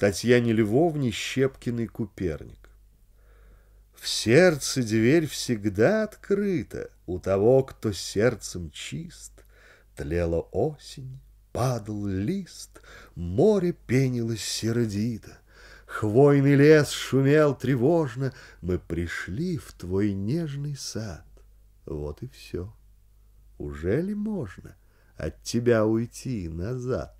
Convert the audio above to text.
Татьяне Львовне Щепкиной Куперник. В сердце дверь всегда открыта у того, кто сердцем чист. Тлела осень, падал лист, море пенилось сердито. Хвойный лес шумел тревожно, мы пришли в твой нежный сад. Вот и все. Уже ли можно от тебя уйти назад?